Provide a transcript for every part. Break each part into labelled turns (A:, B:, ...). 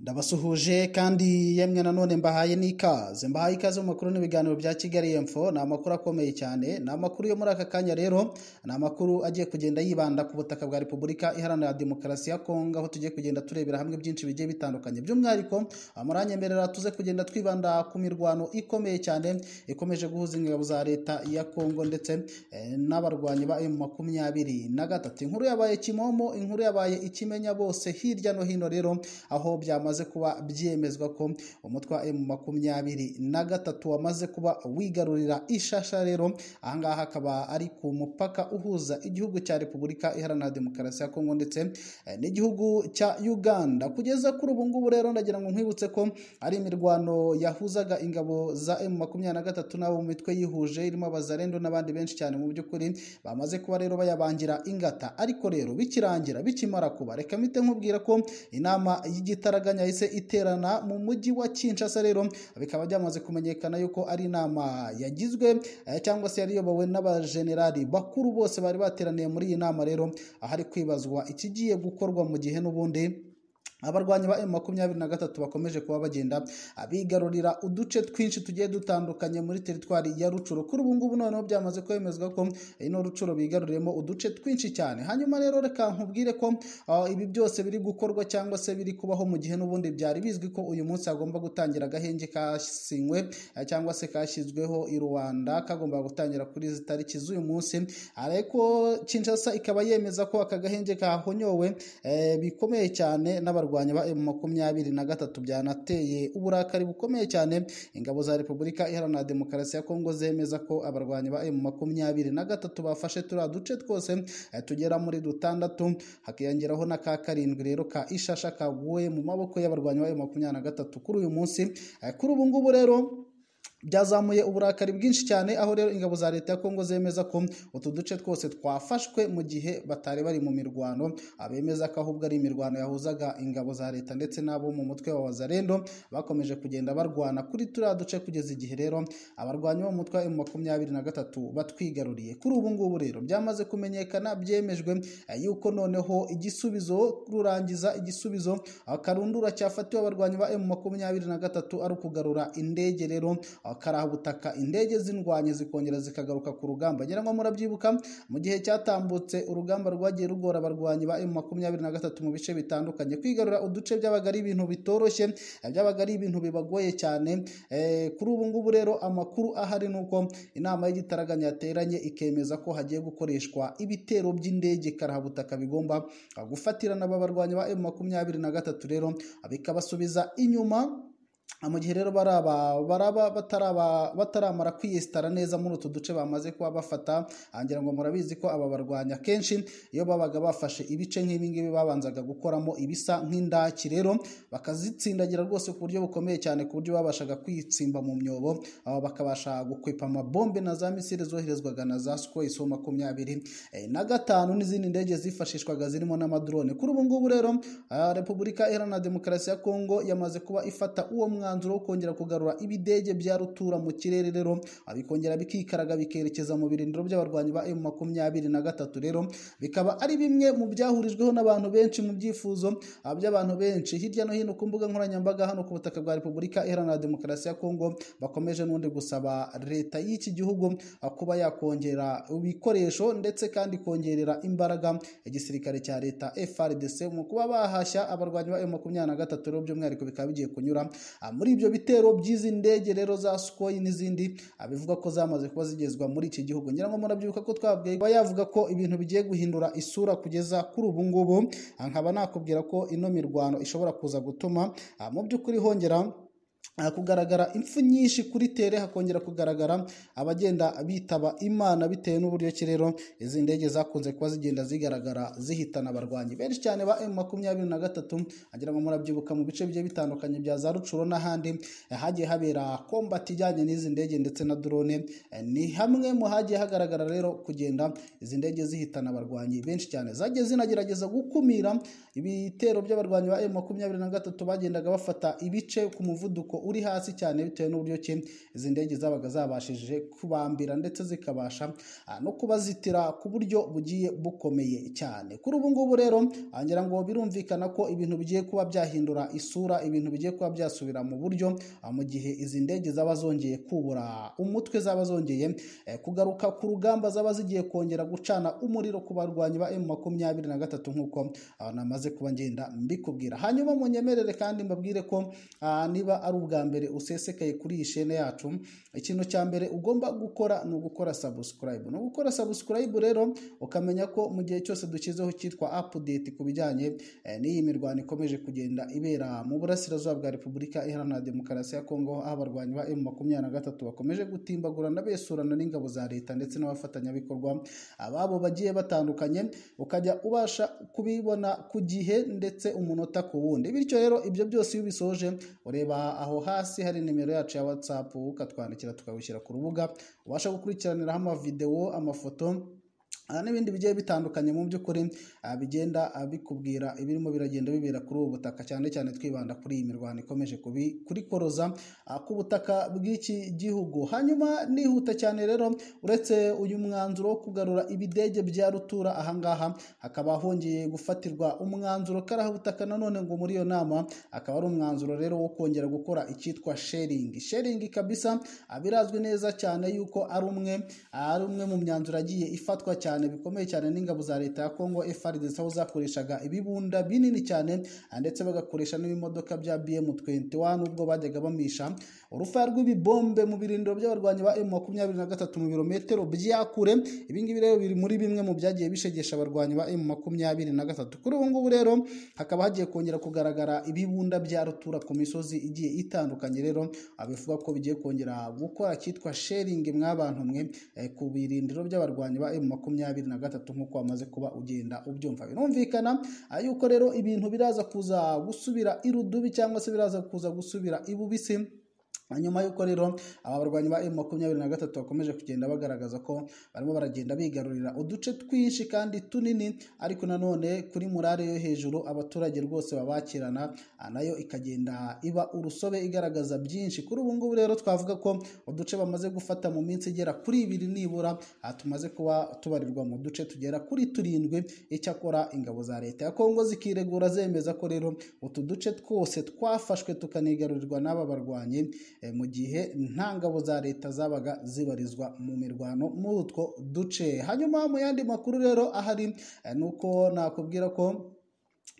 A: ndabasuhuje kandi yemwe nanone mbahaye n'ikaze mbahaye ikaze mu makuru n'ibiganiro bya kigali emfo ni amakuru akomeye cyane ni amakuru yo muri aka kanya rero ni amakuru agiye kugenda yibanda ku butaka bwa repubulika iharanira demokarasi ya kongo aho tugiye kugenda turebera hamwe byinshi bigiye bitandukanye by'umwihariko amuranyemerera tuze kugenda twibanda ku mirwano ikomeye cyane ikomeje guhuza ingabo za leta ya kongo ndetse eh, n'abarwanyi ba emu makumyabiri na gatatu inkuru yabaye kimomo inkuru yabaye ikimenya bose hirya no hino rero aho byamaze amaze kuba byemezwa ko umutwe wa emu makumyabiri na gatatu wamaze kuba wigarurira ishasha rero ahangaha akaba ari ku mupaka uhuza igihugu cya repubulika iharanira demokarasi ya kongo ndetse eh, n'igihugu cya uganda kugeza kuri ubu ngubu rero ndagira ngo nkwibutse ko ari imirwano yahuzaga ingabo za emu makumyabiri na gatatu n'abo mu mitwe yihuje irimo abazarendo n'abandi benshi cyane mu by'ukuri bamaze kuba rero bayabangira ingata ariko rero bikirangira bikimara kuba reka mpite nkubwira ko inama y'igitaraganya yahise iterana mu mujyi wa Kinshasa rero bikaba byamaze kumenyekana yuko ari inama yagizwe eh, cyangwa se yari iyobowe n'abajenerali bakuru bose bari bateraniye muri iyi nama rero ahari kwibazwa ikigiye gukorwa mu gihe n'ubundi abarwanyi ba emu makumyabiri na gatatu bakomeje kuba bagenda abigarurira uduce twinshi tugiye dutandukanye muri teritwari ya rucuro kuri ubu ngubu noneho byamaze kwemezwa ko ino rucuro bigaruriyemo uduce twinshi cyane hanyuma rero reka nkubwire ko ibi byose biri gukorwa cyangwa se biri kubaho mu gihe n'ubundi byari bizwi ko uyu munsi hagomba gutangira agahenge kasinywe cyangwa se kashyizweho i rwanda kagomba gutangira kuri izi tariki z'uyu munsi ariko kinshasa ikaba yemeza ko aka gahenge kahonyowe e, bikomeye cyane n'abarwanyi barwanya ba emu makumyabiri na gatatu byanateye uburakari bukomeye cyane ingabo za repubulika iharanira demokarasi ya kongo zemeza ko abarwanyi ba emu makumyabiri na gatatu bafashe turiya duce twose eh, tugera muri dutandatu hakiyongeraho na ka karindwi rero ka ishasha kaguye mu maboko y'abarwanyi ba emu makumyabiri na gatatu kuri uyu munsi eh, kuri ubu ngubu rero byazamuye uburakari bwinshi cyane aho rero ingabo za leta ya kongo zemeza ko utu duce twose twafashwe mu gihe batari bari mu mirwano abemeza ko ahubwo ari imirwano yahuzaga ingabo za leta ndetse n'abo mu mutwe wa wazarendo bakomeje kugenda barwana kuri turiya duce kugeza igihe rero abarwanyi bo mu mutwe wa makumyabiri na gatatu batwigaruriye kuri ubu ngubu rero byamaze kumenyekana byemejwe eh, yuko noneho igisubizo rurangiza igisubizo akarundura cyafatiwe abarwanyi ba emu makumyabiri na gatatu ari ukugarura indege rero abakaraha ubutaka indege z'indwanyi zikongera zikagaruka ku rugamba ngira ngo murabyibuka mu gihe cyatambutse urugamba rwagiye rugora abarwanyi ba emu makumyabiri na gatatu mu bice bitandukanye kwigarura uduce byabaga ibintu bitoroshye byabaga ari ibintu bibagoye cyane eh, kuri ubu ngubu rero amakuru ahari ni uko inama y'igitaraganya yateranye ikemeza ko hagiye gukoreshwa ibitero by'indege karahabutaka bigomba gufatirana aba barwanyi ba emu makumyabiri na gatatu rero bikabasubiza inyuma mu gihe rero baraba baraba bataraba bataramara kwiyesitara neza muri utu duce bamaze kuba bafata ngira ngo murabizi ko aba barwanya kenshi iyo babaga bafashe ibice nk'ibi babanzaga gukoramo ibisa nk'indaki rero bakazitsindagira rwose ku buryo bukomeye cyane ku buryo babashaga kwitsimba mu myobo aba bakabasha gukwepa amabombe na za misile zoherezwaga na za sukoyi so makumyabiri eh, na gatanu n'izindi ndege zifashishwaga zirimo n'amadrone kuri ubu ngubu rero ah, repubulika iharanira demokarasi ya kongo yamaze kuba ifata uwo mwana umwanzuro wo kongera kugarura ibidege bya rutura mu kirere rero bikongera bikikaraga bikerekeza mu birindiro by'abarwanyi ba emu makumyabiri na gatatu rero bikaba ari bimwe mu byahurijweho n'abantu benshi mu byifuzo by'abantu benshi hirya no hino ku mbuga nkoranyambaga hano ku butaka bwa repubulika iharanira demokarasi ya kongo bakomeje n'undi gusaba leta y'iki gihugu kuba yakongera ibikoresho ndetse kandi kongerera imbaraga igisirikare cya leta FRDC mu kuba bahashya abarwanyi ba emu makumyabiri na gatatu rero by'umwihariko bikaba bigiye kunyura muri ibyo bitero by'izi ndege rero za sukoyi n'izindi abivuga ko zamaze kuba zigezwa muri iki gihugu ngira ngo murabyibuka ko twabwiye kuba yavuga ko ibintu bigiye guhindura isura kugeza kuri ubu ngubu nkaba nakubwira ko ino mirwano ishobora kuza gutuma ah, mu by'ukuri hongera Ah, kugaragara impfu nyinshi kuri tere hakongera kugaragara abagenda bitaba imana bitewe n'uburyo ki rero izi ndege zakunze kuba zigenda zigaragara zihitana abarwanyi benshi cyane ba emu makumyabiri na gatatu agira ngo murabyibuka mu bice bigiye bitandukanye bya za rucuro n'ahandi eh, hagiye habera kombati ijyanye n'izi ndege ndetse na drone eh, ni hamwe mu hagiye hagaragara rero kugenda izi ndege zihitana abarwanyi benshi cyane zagiye zinagerageza gukumira ibitero by'abarwanyi ba emu makumyabiri na gatatu bagendaga bafata ibice ku muvuduko umuvuduko uri hasi cyane bitewe n'uburyo ki izi ndege zabaga zabashije kubambira ndetse zikabasha ah, no kubazitira ku buryo bugiye bukomeye cyane kuri ubu ngubu rero wagira ngo birumvikana ko ibintu bigiye kuba byahindura isura ibintu bigiye kuba byasubira mu buryo ah, mu gihe izi ndege zaba zongeye kubura umutwe zaba zongeye eh, kugaruka ku rugamba zaba zigiye kongera gucana umuriro ku barwanyi ba emu makumyabiri na gatatu nk'uko ah, namaze kuba ngenda mbikubwira hanyuma munyemerere kandi mbabwire ko niba ari ubwa mbere usesekaye kuri iyi shene yacu ikintu cya mbere ugomba gukora ni ugukora subscribe ni ugukora subscribe rero ukamenya ko mu gihe cyose dushyizeho cyitwa update ku bijyanye eh, n'iyi mirwano ikomeje kugenda ibera mu burasirazuba bwa repubulika iharanira demokarasi ya kongo aho abarwanyi ba emu makumyabiri na gatatu bakomeje gutimbagurana besurana n'ingabo za leta ndetse n'abafatanyabikorwa ababo bagiye batandukanye ukajya ubasha kubibona ku gihe ndetse umunota ku wundi bityo rero ibyo byose iyo ubisoje ureba aho aho hasi hari nimero yacu ya watsapu ukatwandikira tukawushyira ku rubuga ubasha gukurikiraniraho amavidewo amafoto n'ibindi bigiye bitandukanye mu by'ukuri bigenda bikubwira ibirimo biragenda bibera kuri ubu butaka cyane cyane twibanda kuri iyi mirwano ikomeje koroza ku butaka bw'iki gihugu hanyuma nihuta cyane rero uretse uyu mwanzuro wo kugarura ibidege bya rutura ahangaha hakaba hongeye gufatirwa umwanzuro karahabutaka nanone ngo muri iyo nama akaba ari umwanzuro rero wo kongera gukora icyitwa sheringi sheringi kabisa birazwi neza cyane yuko ari umwe ari umwe mu myanzuro agiye ifatwa cyane cyane bikomeye cyane n'ingabo za leta ya Kongo FARDC aho zakoreshaga ibibunda binini cyane ndetse bagakoresha n'ibimodoka bya BM21 ubwo bajyaga bamisha urufa rw'ibibombe mu birindiro by'abarwanyi ba emu makumyabiri na gatatu mu birometero bya kure ibingibi rero biri muri bimwe mu byagiye bishegesha abarwanyi ba emu makumyabiri na gatatu kuri ubu ngubu rero hakaba hagiye kongera kugaragara ibibunda bya rutura ku misozi igiye itandukanye rero abivuga ko bigiye kongera gukora cyitwa sheringi mwabantu mwe eh, ku birindiro by'abarwanyi ba emu makumyabiri na gatatu nk'uko wamaze kuba ugenda ubyumva birumvikana ah, yuko rero ibintu biraza kuza gusubira irudubi cyangwa se biraza kuza gusubira ibubisi na nyuma y'uko rero aba barwanyi ba emu makumyabiri na gatatu bakomeje kugenda bagaragaza ko barimo baragenda bigarurira uduce twinshi kandi tunini ariko nanone kuri murare yo hejuru abaturage rwose babakirana ah, nayo ikagenda iba urusobe igaragaza byinshi kuri ubu ngubu rero twavuga ko uduce bamaze gufata mu minsi igera kuri ibiri nibura ah, tumaze kuba tubarirwa mu duce tugera kuri turindwi icyakora ingabo za leta ya kongo zikiregura zemeza ko rero utu duce twose twafashwe tukanigarurirwa n'aba barwanyi Eh, mu gihe nta ngabo za leta zabaga zibarizwa mu mirwano muri utwo duce hanyuma mu yandi makuru rero ahari eh, ni uko nakubwira ko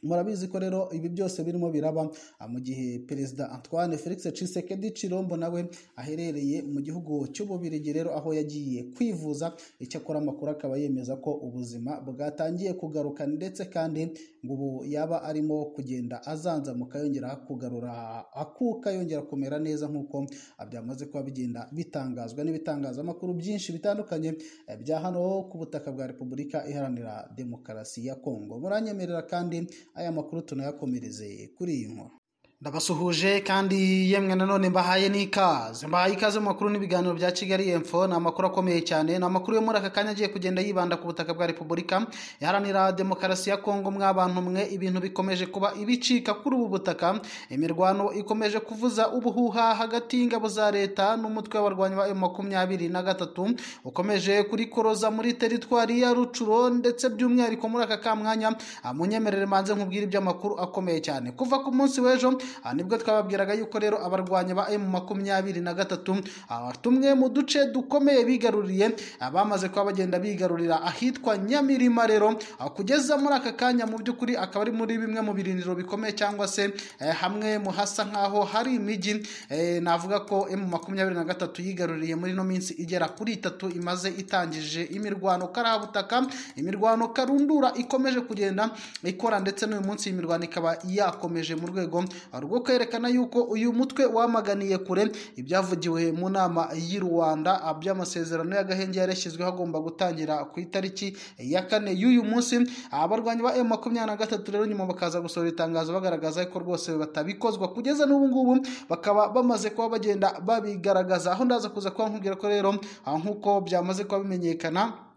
A: murabizi ko rero ibi byose birimo biraba ah, mu gihe perezida Antoine Felix Tshisekedi Chilombo nawe aherereye mu gihugu cy'Ububirigi rero aho yagiye kwivuza icyakora amakuru akaba yemeza ko ubuzima bwatangiye kugaruka ndetse kandi ngo ubu yaba arimo kugenda azanzamuka yongera kugarura akuka yongera kumera neza nk'uko byamaze kuba bigenda bitangazwa n'ibitangazamakuru byinshi bitandukanye eh, bya hano ku butaka bwa Repubulika Iharanira Demokarasi ya Kongo muranyemerera kandi aya makuru tunayakomereze kuri iyi nkuru ndabasuhuje kandi yemwe nanone mbahaye n'ikaze mbahaye ikaze mu makuru n'ibiganiro bya kigali emfo ni amakuru akomeye cyane ni amakuru yo muri aka kanya agiye kugenda yibanda ku butaka bwa repubulika iharanira demokarasi ya kongo mw'abantu mwe ibintu bikomeje kuba ibicika kuri ubu butaka imirwano ikomeje kuvuza ubuhuha hagati y'ingabo za leta n'umutwe w'abarwanyi ba makumyabiri na gatatu ukomeje kuri koroza muri teritwari ya rucuro ndetse by'umwihariko muri aka kamwanya munyemerere manze nkubwire iby'amakuru akomeye cyane kuva ku munsi w'ejo nibwo twababwiraga yuko rero abarwanyi ba emu makumyabiri na gatatu tumwe mu duce dukomeye bigaruriye bamaze kuba bagenda bigarurira ahitwa nyamirima rero kugeza muri aka kanya mu by'ukuri akaba ari muri bimwe mu birindiro bikomeye cyangwa se eh, hamwe mu hasa nk'aho hari imijyi eh, navuga ko emu makumyabiri na gatatu yigaruriye muri ino minsi igera kuri itatu imaze itangije imirwano karabutaka imirwano karundura ikomeje kugenda ikora ndetse n'uyu munsi imirwano ikaba yakomeje mu rwego hari kwerekana yuko uyu mutwe wamaganiye kure ibyavugiwe mu nama y'i rwanda by'amasezerano y'agahenge yarashyizweho agomba gutangira ku itariki ya kane y'uyu munsi abarwanyi ba emu makumyabiri na gatatu rero nyuma bakaza gusohora itangazo bagaragaza ko rwose batabikozwa kugeza n'ubu ngubu bakaba bamaze kuba bagenda babigaragaza aho ndaza kuza kuba nkubwira ko rero nk'uko byamaze kuba bimenyekana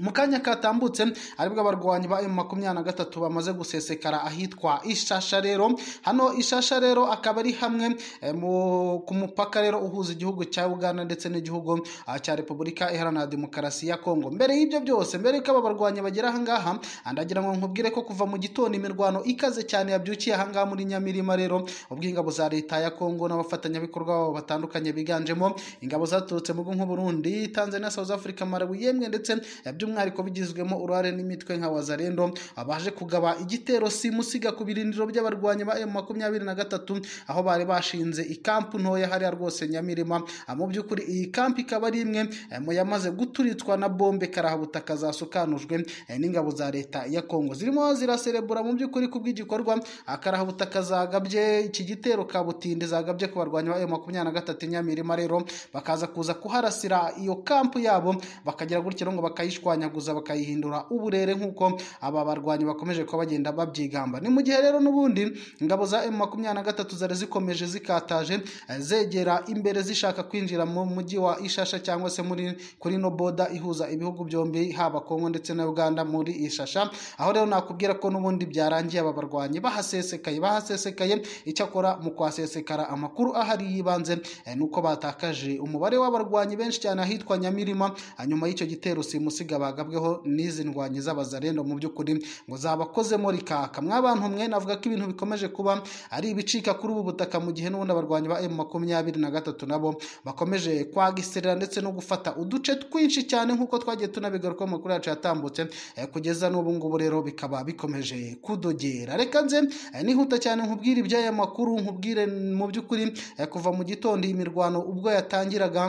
A: mu kanya katambutse aribwo abarwanyi ba emu makumyabiri na gatatu bamaze gusesekara ahitwa ishasha rero hano ishasha rero akaba ari hamwe eh, ku mupaka rero uhuza igihugu cya uganda ndetse n'igihugu ah, cya repubulika iharanira demokarasi ya kongo mbere y'ibyo byose mbere y'uko aba barwanyi bagera ahangaha ndagira ngo nkubwire ko kuva mu gitondo imirwano ikaze cyane yabyukiye ahangaha muri nyamirima rero ubwo ingabo za leta ya kongo n'abafatanyabikorwa babo batandukanye biganjemo ingabo zaturutse mu nk'uburundi tanzania south africa marawi yemwe ndetse eh, by'umwihariko bigizwemo uruhare n'imitwe nka wazarendo abaje kugaba igitero simusiga ku birindiro by'abarwanyi ba emu makumyabiri na gatatu aho bari bashinze ikampu ntoya hariya rwose nyamirima mu by'ukuri iyi kampu ikaba ari imwe eh, mu yamaze guturitswa na bombe karahabutaka zasukanujwe eh, n'ingabo za leta ya kongo zirimo ziraserebura mu by'ukuri ku bw'igikorwa ah, karahabutaka zagabye iki gitero kabutinde zagabye ku barwanyi ba emu makumyabiri na gatatu nyamirima rero bakaza kuza kuharasira iyo kampu yabo bakagira gutyo ngo bakayishwanya bakayivanyaguza bakayihindura uburere nk'uko aba barwanyi bakomeje kuba bagenda babyigamba ni mu gihe rero n'ubundi ingabo za emu makumyabiri na gatatu zari zikomeje zikataje eh, zegera imbere zishaka kwinjira mu mujyi wa ishasha cyangwa se muri kuri no boda ihuza ibihugu byombi haba kongo ndetse na uganda muri ishasha aho rero nakubwira ko n'ubundi byarangiye aba barwanyi bahasesekaye bahasesekaye icyakora mu kwasesekara amakuru ahari y'ibanze eh, ni uko batakaje umubare w'abarwanyi benshi cyane ahitwa nyamirima nyuma y'icyo gitero simusiga ba bagabweho n'izi ndwanyi z'abazarendo mu by'ukuri ngo zabakozemo rikaka mwabantu mwe navuga ko ibintu bikomeje kuba ari ibicika kuri ubu butaka mu gihe n'ubundi abarwanyi ba emu makumyabiri na gatatu nabo bakomeje kwagiserera ndetse no gufata uduce twinshi cyane nk'uko twagiye tunabigaruka mu makuru yacu yatambutse eh, kugeza n'ubu ngubu rero bikaba bikomeje kudogera reka nze eh, nihuta cyane nkubwire iby'aya makuru nkubwire mu by'ukuri eh, kuva mu gitondo iyi mirwano ubwo yatangiraga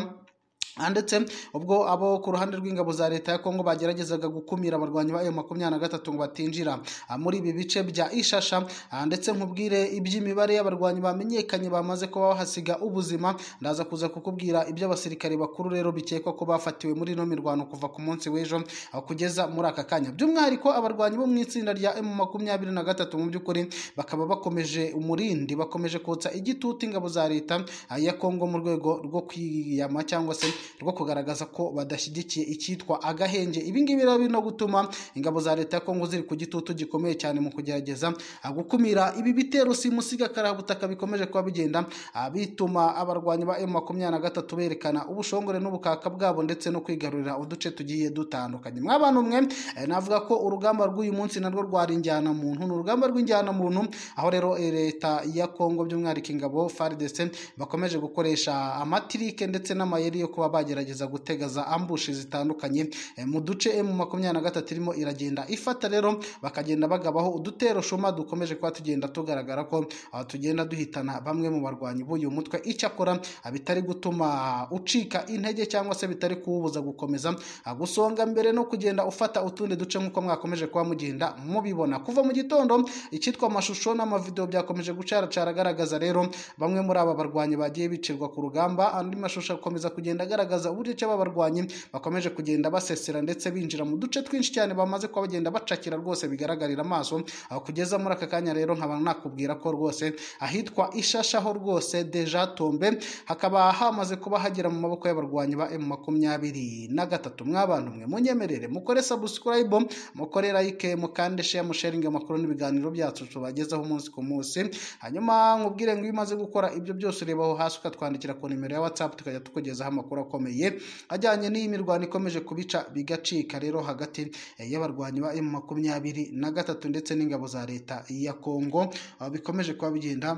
A: ndetse ubwo abo ku ruhande rw'ingabo za leta ya kongo bageragezaga gukumira abarwanyi b'ayo makumyabiri na gatatu ngo batinjira ah, muri ibi bice bya ishasha ah, ndetse nkubwire iby'imibare y'abarwanyi bamenyekanye bamaze kuba bahasiga ubuzima ndaza kuza kukubwira ibyo abasirikare bakuru rero bikekwa ko bafatiwe muri ino mirwano kuva ku munsi w'ejo ah, kugeza muri aka kanya by'umwihariko abarwanyi bo mu itsinda rya emu makumyabiri na gatatu mu by'ukuri bakaba bakomeje umurindi bakomeje kotsa igitutu ingabo za leta ya kongo mu rwego rwo kwiyama cyangwa se rwo kugaragaza ko badashyigikiye icyitwa agahenge ibi ngibi rero no gutuma ingabo za leta ya kongo ziri ku gitutu gikomeye cyane mu kugerageza gukumira ibi bitero simusiga karabutaka bikomeje kuba bigenda bituma abarwanyi ba emu makumyabiri na gatatu berekana ubushongore n'ubukaka bwabo ndetse no kwigarurira uduce tugiye dutandukanye mwabana umwe eh, navuga ko urugamba rw'uyu munsi narwo rwari injyana muntu ni urugamba rw'injyana muntu aho rero eh, leta ya kongo by'umwihariko ingabo faridese bakomeje gukoresha amatirike ndetse n'amayeri yo kuba bagerageza gutegaza ambushi zitandukanye eh, mu duce emu eh, makumyabiri na gatatu irimo iragenda ifata rero bakagenda bagabaho udutero shuma dukomeje kuba tugenda tugaragara ko ah, tugenda duhitana bamwe mu barwanyi b'uyu mutwe icyakora ah, bitari gutuma ucika intege cyangwa se bitari kuwubuza gukomeza ah, gusonga mbere no kugenda ufata utundi duce nk'uko mwakomeje kuba mugenda mubibona kuva mu gitondo icyitwa amashusho n'amavidewo byakomeje gucaracara agaragaza rero bamwe muri aba barwanyi bagiye bicirwa ku rugamba andi mashusho akomeza kugenda agaragaza igaragaza uburyo ki aba barwanyi bakomeje kugenda basesera ndetse binjira mu duce twinshi cyane bamaze kuba bagenda bacakira rwose bigaragarira amaso aho kugeza muri aka kanya rero nkaba nakubwira ko rwose ahitwa ishashaho rwose deja tombe hakaba hamaze kuba hagera mu maboko y'abarwanyi ba emu makumyabiri na gatatu mwabantu mwe munyemerere mukore sabusikurayibo mukore layike mukandeshe musharinge amakuru n'ibiganiro byacu tubagezaho umunsi ku munsi hanyuma nkubwire ngo iyo umaze gukora ibyo byose urebaho hasi ukatwandikira ku nimero ya watsapu tukajya tukugezaho amakuru ukomeye ajyanye n'iyi mirwano ikomeje kubica bigacika rero hagati eh, y'abarwanyi ba emu makumyabiri na gatatu ndetse n'ingabo za leta ya kongo ah, bikomeje kuba bigenda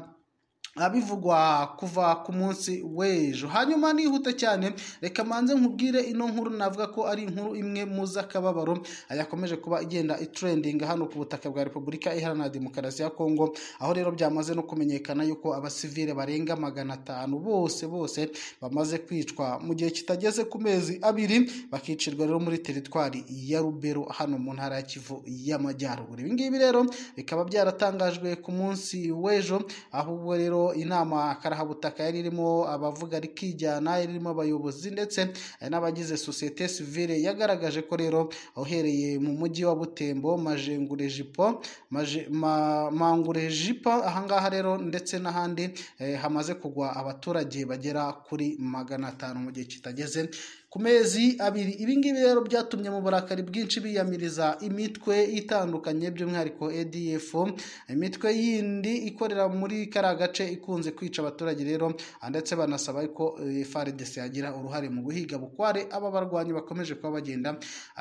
A: abivugwa kuva ku munsi w'ejo hanyuma nihuta cyane reka manze nkubwire ino nkuru navuga ko ari inkuru imwe mu z'akababaro yakomeje kuba igenda itrendinga hano ku butaka bwa repubulika iharanira demokarasi ya kongo aho rero byamaze no kumenyekana yuko abasivire barenga magana atanu bose bose bamaze kwicwa mu gihe kitageze ku mezi abiri bakicirwa rero muri teritwari ya rubero hano mu ntara ya kivu y'amajyaruguru ibi ngibi rero bikaba byaratangajwe ku munsi w'ejo aho ubwo rero rero inama karahabutaka yari irimo abavuga rikijyana yari irimo abayobozi ndetse eh, n'abagize sosiyete sivile yagaragaje ko rero uhereye mu mujyi wa butembo majengure jipo mangure jipo ahangaha rero ndetse n'ahandi eh, hamaze kugwa abaturage bagera kuri magana atanu mu gihe kitageze ku mezi abiri ibi ngibi rero byatumye mu burakari bwinshi biyamiriza imitwe itandukanye by'umwihariko ADF imitwe yindi ikorera muri kariya gace ikunze kwica abaturage rero ndetse banasaba ko eh, FARDC yagira uruhare mu guhiga bukware aba barwanyi bakomeje kuba bagenda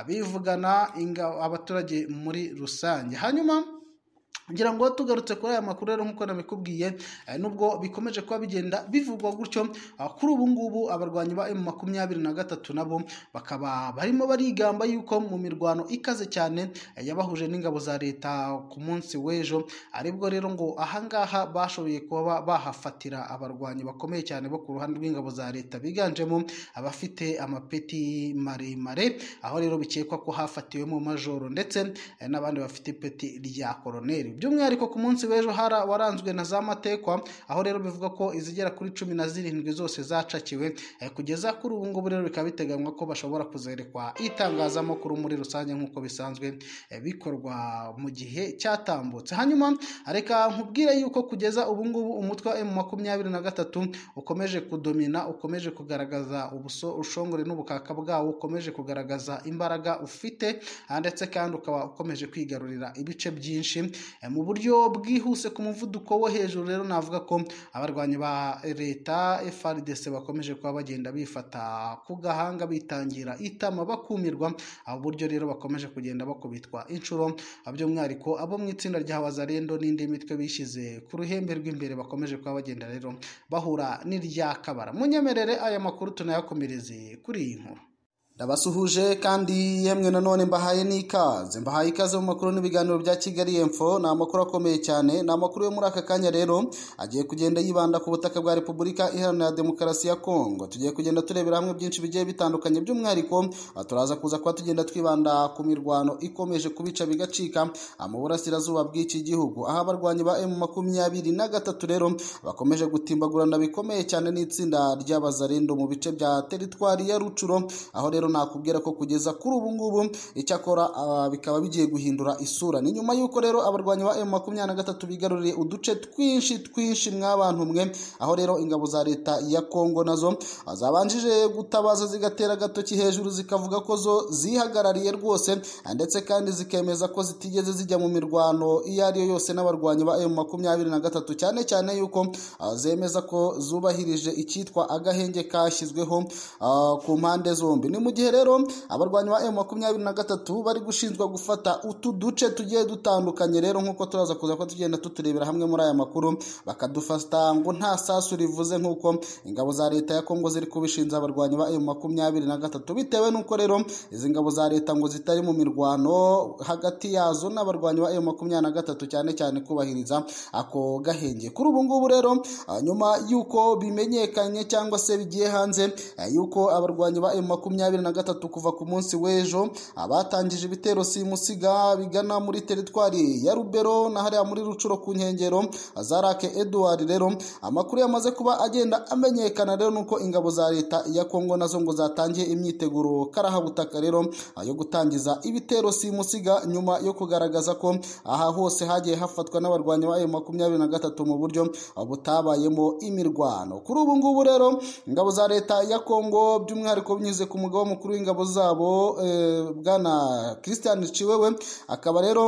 A: bivugana abaturage muri rusange hanyuma ngira ngo tugarutse kuri aya makuru rero nk'uko nabikubwiye eh, nubwo bikomeje kuba bigenda bivugwa gutyo eh, kuri ubu ngubu abarwanyi ba emu makumyabiri na gatatu nabo bakaba barimo barigamba yuko mu mirwano ikaze cyane eh, yabahuje n'ingabo za leta ku munsi w'ejo aribwo rero ngo ahangaha bashoboye kuba bahafatira abarwanyi bakomeye cyane bo ku ruhande rw'ingabo za leta biganjemo abafite amapeti maremare aho rero bikekwa ko hafatiwemo majoro ndetse n'abandi bafite ipeti rya koroneri by'umwihariko ku munsi w'ejo hara waranzwe na za matekwa aho rero bivuga ko izigera kuri cumi na zirindwi zose zacakiwe eh, kugeza kuri ubu ngubu rero bikaba biteganywa ko bashobora kuzerekwa itangazamakuru muri rusange nk'uko bisanzwe eh, bikorwa mu gihe cyatambutse hanyuma reka nkubwire yuko kugeza ubu ngubu umutwe wa emu makumyabiri na gatatu ukomeje kudomina ukomeje kugaragaza ubuso ushongore n'ubukaka bwawo ukomeje kugaragaza imbaraga ufite ah, ndetse kandi ukaba ukomeje kwigarurira ibice byinshi eh, mu buryo bwihuse ku muvuduko wo hejuru rero navuga ko abarwanyi ba leta FRDC bakomeje kuba bagenda bifata ku gahanga bitangira itama bakumirwa abo buryo rero bakomeje kugenda bakubitwa inshuro by'umwihariko abo mu itsinda rya wazarendo n'indi mitwe bishyize ku ruhembe rw'imbere bakomeje kuba bagenda rero bahura n'irya kabara munyemerere aya makuru tunayakomereze kuri iyi nkuru ndabasuhuje kandi yemwe nanone mbahaye n'ikaze mbahaye ikaze mu makuru n'ibiganiro bya kigali emfo ni amakuru akomeye cyane ni amakuru yo muri aka kanya rero agiye kugenda yibanda ku butaka bwa repubulika iharanira demokarasi ya kongo tugiye kugenda turebera hamwe byinshi bigiye bitandukanye by'umwihariko turaza kuza kuba tugenda twibanda ku mirwano ikomeje kubica bigacika mu burasirazuba bw'iki gihugu aho abarwanyi ba emu makumyabiri na gatatu rero bakomeje gutimbagurana bikomeye cyane n'itsinda ry'abazarendo mu bice bya teritwari ya rucuro aho rero rero nakubwira ko kugeza kuri ubu ngubu icyakora ah, bikaba bigiye guhindura isura ni nyuma y'uko rero abarwanyi ba emu makumyabiri na gatatu bigaruriye uduce twinshi twinshi mwabantu mwe aho rero ingabo za leta ya kongo nazo ah, zabanjije gutabaza zigatera agatoki hejuru zikavuga ko zo zihagarariye rwose ah, ndetse kandi zikemeza ko zitigeze zijya mu mirwano iyo ari yo yose n'abarwanyi ba emu makumyabiri na gatatu cyane cyane yuko zemeza ko zubahirije icyitwa agahenge kashyizweho ku mpande zombi ni mu gihe rero abarwanyi ba M makumyabiri na gatatu bari gushinzwa gufata utu duce tugiye dutandukanye rero nk'uko turaza kuza ko tugenda tuturebera hamwe muri aya makuru bakadufata ngo nta sasu rivuze nk'uko ingabo za leta ya Kongo ziri kubishinja abarwanyi ba M makumyabiri na gatatu bitewe n'uko rero izi ngabo za leta ngo zitari mu mirwano hagati yazo n'abarwanyi ba M makumyabiri na gatatu cyane cyane kubahiriza ako gahenge kuri ubu ngubu rero ah, nyuma y'uko bimenyekanye cyangwa se bigiye hanze ah, yuko abarwanyi ba M makumyabiri makumyabiri na gatatu kuva ku munsi w'ejo abatangije ibitero simusiga bigana muri teritwari ya rubero na hariya muri rucuro ku nkengero azarake eduard rero amakuru yamaze kuba agenda amenyekana rero nuko ingabo za leta ya kongo nazo ngo zatangiye imyiteguro karahabutaka rero ayo gutangiza ibitero simusiga nyuma yo kugaragaza ko aha hose hagiye hafatwa n'abarwanyi ba makumyabiri na gatatu mu buryo butabayemo imirwano kuri ubu ngubu rero ingabo za leta ya kongo by'umwihariko binyuze ku mugabo n'umukuru w'ingabo zabo eh, bwana christian ciwewe akaba rero